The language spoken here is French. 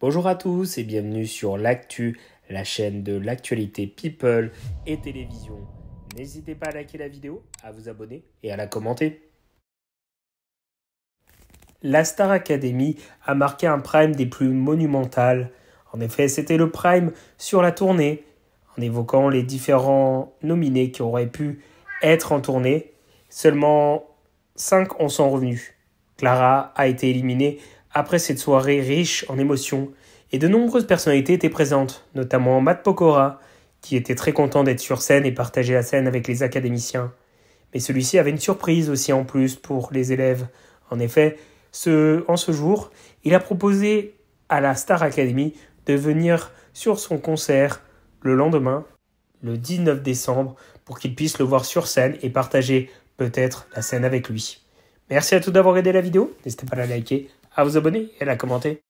Bonjour à tous et bienvenue sur l'actu, la chaîne de l'actualité people et télévision. N'hésitez pas à liker la vidéo, à vous abonner et à la commenter. La Star Academy a marqué un prime des plus monumentales. En effet, c'était le prime sur la tournée, en évoquant les différents nominés qui auraient pu être en tournée. Seulement 5 ont sont revenus. Clara a été éliminée après cette soirée riche en émotions, et de nombreuses personnalités étaient présentes, notamment Matt Pokora, qui était très content d'être sur scène et partager la scène avec les académiciens. Mais celui-ci avait une surprise aussi en plus pour les élèves. En effet, ce, en ce jour, il a proposé à la Star Academy de venir sur son concert le lendemain, le 19 décembre, pour qu'ils puissent le voir sur scène et partager peut-être la scène avec lui. Merci à tous d'avoir aidé la vidéo, n'hésitez pas à la liker, à vous abonner et à commenter.